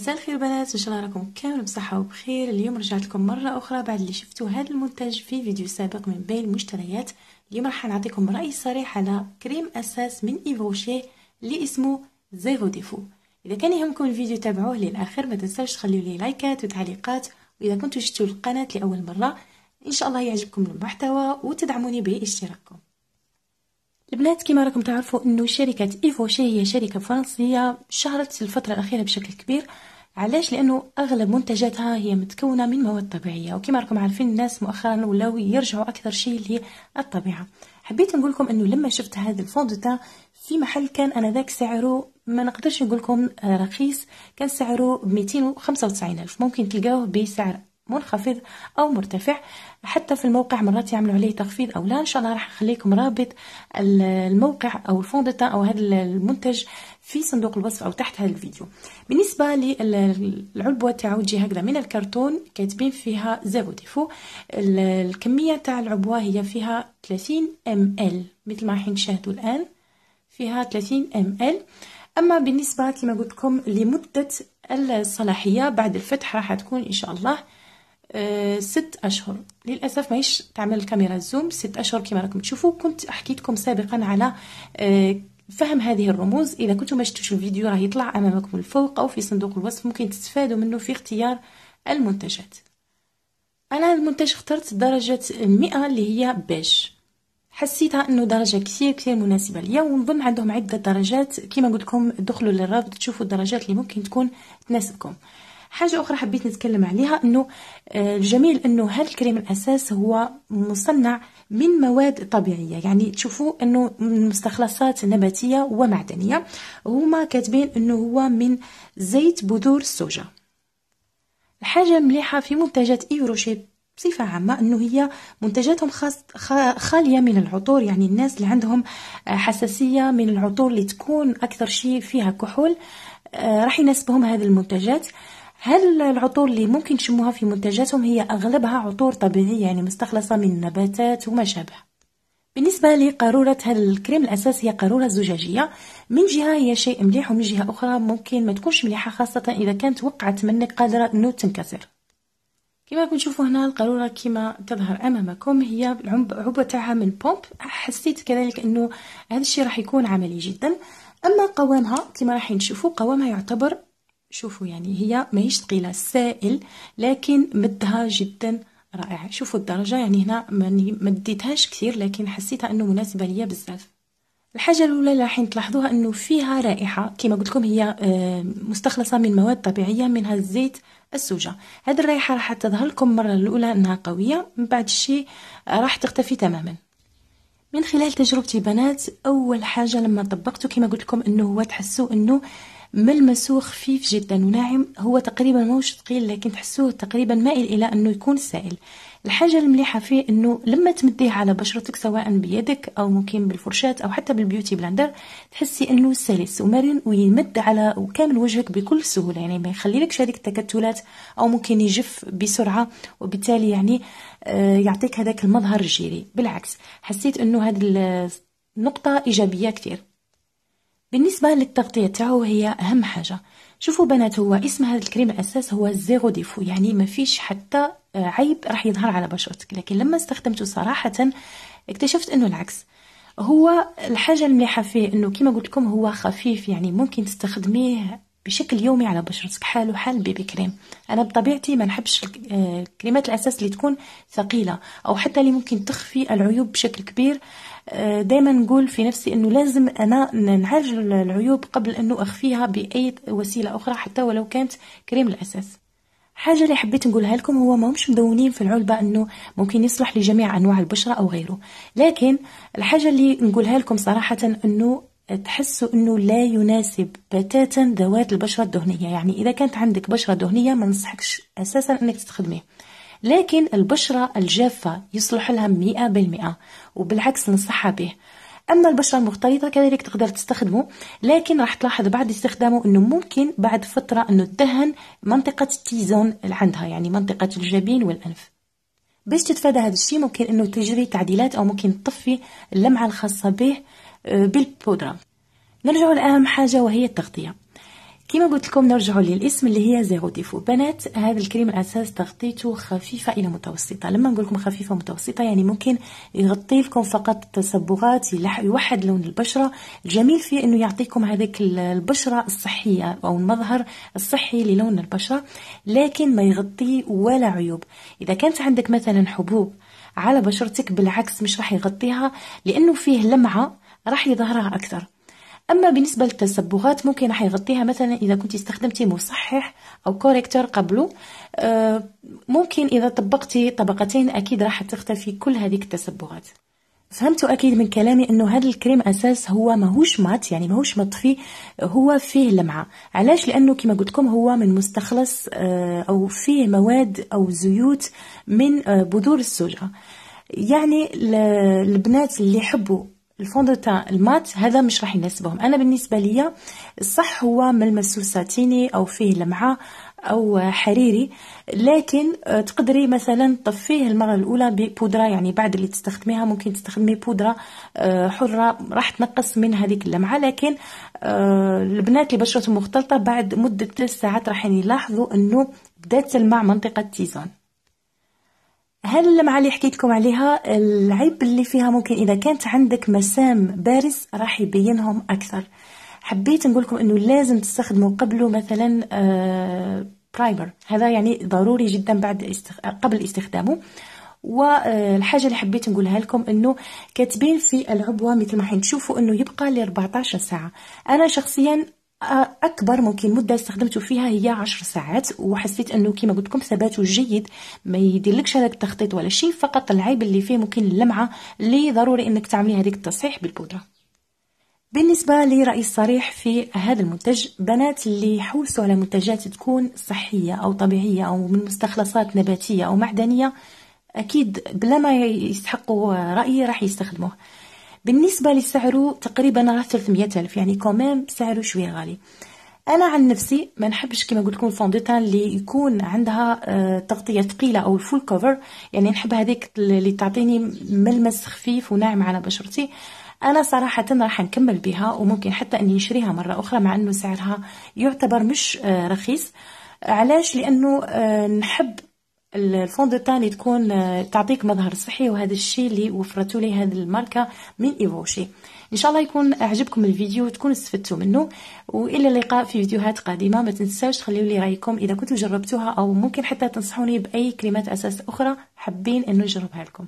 مساء الخير بنات ان شاء الله راكم كامل بصحه وبخير اليوم رجعت لكم مره اخرى بعد اللي شفتوا هذا المنتج في فيديو سابق من بين المشتريات اليوم راح نعطيكم راي صريح على كريم اساس من ايفوشي اللي اسمه زيرو ديفو اذا كان يهمكم الفيديو تابعوه للاخر ما تنساوش تخليوا لي لايكات وتعليقات واذا كنتوا شفتوا القناه لاول مره ان شاء الله يعجبكم المحتوى وتدعموني باشتراككم البنات كما راكم تعرفوا انه شركه ايفوشي هي شركه فرنسيه شهرت الفتره الاخيره بشكل كبير علاش لانه اغلب منتجاتها هي متكونه من مواد طبيعيه وكما راكم عارفين الناس مؤخرا ولاو يرجعوا اكثر شيء للطبيعه حبيت نقول لكم انه لما شفت هذا الفوندوتا في محل كان انا ذاك سعره ما نقدرش نقول لكم آه، رخيص كان سعره 295 الف ممكن تلقاوه بسعر منخفض او مرتفع حتى في الموقع مرات يعملوا عليه تخفيض او لا ان شاء الله راح نخليكم رابط الموقع او الفوندتا او هذا المنتج في صندوق الوصف او تحت هذا الفيديو بالنسبه للعلبه تاعو تجي هكذا من الكرتون كاتبين فيها زيرو ديفو الكميه تاع العبوه هي فيها 30 ام ال مثل ما راح نشاهدوا الان فيها 30 ام ال اما بالنسبه كما قلت لكم لمده الصلاحيه بعد الفتح راح تكون ان شاء الله آه، ست اشهر للاسف ماهيش تعمل الكاميرا الزوم ست اشهر كما راكم تشوفوا كنت حكيتكم سابقا على آه، فهم هذه الرموز اذا كنتم ما شفتوش الفيديو راه يطلع امامكم الفوق او في صندوق الوصف ممكن تستفادوا منه في اختيار المنتجات انا المنتج اخترت درجه مئة اللي هي بيج حسيتها انه درجه كثير كثير مناسبه ليا ونظن عندهم عده درجات كما قلت لكم دخلوا للرابط تشوفوا الدرجات اللي ممكن تكون تناسبكم آه حاجه اخرى حبيت نتكلم عليها انه آه، الجميل انه هذا الكريم الاساس هو مصنع من مواد طبيعيه يعني تشوفوا انه مستخلصات نباتيه ومعدنيه هما كاتبين انه هو من زيت بذور السوجا الحاجه مليحه في منتجات ايوروشيب بصفة عامة أنه هي منتجاتهم خاص خالية من العطور يعني الناس اللي عندهم آه، حساسية من العطور اللي تكون أكثر شيء فيها كحول آه، راح يناسبهم هذه المنتجات آه هل العطور اللي ممكن تشموها في منتجاتهم هي أغلبها عطور طبيعية يعني مستخلصة من النباتات وما شابه بالنسبة لقارورة الكريم الأساس هي قارورة زجاجية من جهة هي شيء مليح ومن جهة أخرى ممكن ما تكونش مليحة خاصة إذا كانت وقعت منك قادرة أنه تنكسر كما تشوفوا هنا القارورة كما تظهر أمامكم هي العبوة تاعها من بومب حسيت كذلك أنه هذا الشيء راح يكون عملي جدا أما قوامها كما راح نشوفوا قوامها يعتبر شوفوا يعني هي ماهيش ثقيله سائل لكن مدها جدا رائع شوفوا الدرجه يعني هنا ماني مديتهاش كثير لكن حسيتها انه مناسبه ليا بزاف الحاجه الاولى اللي راحين تلاحظوها انه فيها رائحه كما قلت لكم هي آه، مستخلصه من مواد طبيعيه منها الزيت السوجة هاد الرائحه راح تظهر لكم مره الاولى انها قويه من بعد الشيء راح تختفي تماما من خلال تجربتي بنات اول حاجه لما طبقته كما قلت لكم انه هو تحسوا انه ملمسوه خفيف جدا وناعم هو تقريبا موش ثقيل لكن تحسوه تقريبا مائل الى انه يكون سائل الحاجه المليحه فيه انه لما تمديه على بشرتك سواء بيدك او ممكن بالفرشاة او حتى بالبيوتي بلندر تحسي انه سلس ومرن ويمد على كامل وجهك بكل سهوله يعني ما يخليلكش هذيك التكتلات او ممكن يجف بسرعه وبالتالي يعني آه، يعطيك هذاك المظهر الجيري بالعكس حسيت انه هذه النقطه ايجابيه كثير بالنسبة للتغطية تاعو هي أهم حاجة شوفوا بنات هو اسم هذا الكريم الأساس اساس هو زيرو ديفو يعني ما فيش حتى آه، عيب راح يظهر على بشرتك لكن لما استخدمته صراحة اكتشفت انه العكس هو الحاجة المليحة فيه انه كما قلت لكم هو خفيف يعني ممكن تستخدميه بشكل يومي على بشرتك حال وحال بيبي كريم انا بطبيعتي ما نحبش آه، كريمات الاساس اللي تكون ثقيله او حتى اللي ممكن تخفي العيوب بشكل كبير آه، دائما نقول في نفسي انه لازم انا نعالج العيوب قبل انه اخفيها باي وسيله اخرى حتى ولو كانت كريم الاساس حاجه اللي حبيت نقولها لكم هو ما همش مدونين في العلبه انه ممكن يصلح لجميع انواع البشره او غيره لكن الحاجه اللي نقولها لكم صراحه انه تحسوا انه لا يناسب بتاتا ذوات البشره الدهنيه يعني اذا كانت عندك بشره دهنيه ما ننصحكش اساسا انك تستخدميه لكن البشرة الجافة يصلح لها مئة بالمئة وبالعكس ننصحها به أما البشرة المختلطة كذلك تقدر تستخدمه لكن راح تلاحظ بعد استخدامه أنه ممكن بعد فترة أنه تدهن منطقة التيزون اللي عندها يعني منطقة الجبين والأنف باش تتفادى هذا الشيء ممكن أنه تجري تعديلات أو ممكن تطفي اللمعة الخاصة به بالبودرة نرجع لأهم حاجة وهي التغطية كما قلت لكم نرجع للاسم اللي هي زيرو ديفو بنات هذا الكريم الاساس تغطيته خفيفه الى متوسطه لما نقول لكم خفيفه متوسطه يعني ممكن يغطي لكم فقط التصبغات يوحد لون البشره الجميل فيه انه يعطيكم هذيك البشره الصحيه او المظهر الصحي للون البشره لكن ما يغطي ولا عيوب اذا كانت عندك مثلا حبوب على بشرتك بالعكس مش راح يغطيها لانه فيه لمعه راح يظهرها أكثر أما بالنسبة للتسبغات ممكن راح يغطيها مثلا إذا كنت استخدمتي مصحح أو كوريكتور قبله آه، ممكن إذا طبقتي طبقتين أكيد راح تختفي كل هذه التسبغات فهمتوا اكيد من كلامي انه هذا الكريم اساس هو ماهوش مات يعني ماهوش مطفي هو فيه لمعه علاش لانه كما قلت لكم هو من مستخلص آه، او فيه مواد او زيوت من آه، بذور السوجه يعني البنات اللي يحبوا الفوندوتان المات هذا مش راح يناسبهم انا بالنسبه ليا الصح هو ملمس ساتيني او فيه لمعه او حريري لكن آه، تقدري مثلا تطفيه المره الاولى ببودره يعني بعد اللي تستخدميها ممكن تستخدمي بودره آه، حره راح تنقص من هذيك اللمعه لكن آه، البنات اللي بشرتهم مختلطه بعد مده 3 ساعات راح يعني يلاحظوا انه بدات تلمع منطقه التيزون هل اللمعة اللي حكيت لكم عليها العيب اللي فيها ممكن إذا كانت عندك مسام بارز راح يبينهم أكثر حبيت نقول لكم إنه لازم تستخدموا قبله مثلا برايمر آه، هذا يعني ضروري جدا بعد قبل استخدامه والحاجه اللي حبيت نقولها لكم انه كاتبين في العبوه مثل ما حين تشوفوا انه يبقى ل 14 ساعه انا شخصيا اكبر ممكن مده استخدمته فيها هي 10 ساعات وحسيت انه كما قلت لكم ثباته جيد ما يديرلكش هذاك التخطيط ولا شيء فقط العيب اللي فيه ممكن اللمعه اللي ضروري انك تعملي هذيك التصحيح بالبودره بالنسبه لرايي الصريح في هذا المنتج بنات اللي حوسوا على منتجات تكون صحيه او طبيعيه او من مستخلصات نباتيه او معدنيه اكيد بلا ما يستحقوا رايي راح يستخدموه بالنسبة لسعره تقريبا راه 300 ألف يعني كومام سعره شوية غالي انا عن نفسي ما نحبش كما قلت لكم الفوندوتان اللي يكون عندها آه، تغطيه ثقيله او الفول كوفر يعني نحب هذيك اللي تعطيني ملمس خفيف وناعم على بشرتي انا صراحه راح نكمل بها وممكن حتى اني نشريها مره اخرى مع انه سعرها يعتبر مش آه، رخيص علاش لانه آه، نحب دو اللي تكون آه، تعطيك مظهر صحي وهذا الشيء اللي وفرته لي هذه الماركه من ايفوشي ان شاء الله يكون عجبكم الفيديو وتكونوا استفدتوا منه والى اللقاء في فيديوهات قادمه ما تنساوش تخليوا لي رايكم اذا كنتوا جربتوها او ممكن حتى تنصحوني باي كلمات اساس اخرى حابين انه نجربها لكم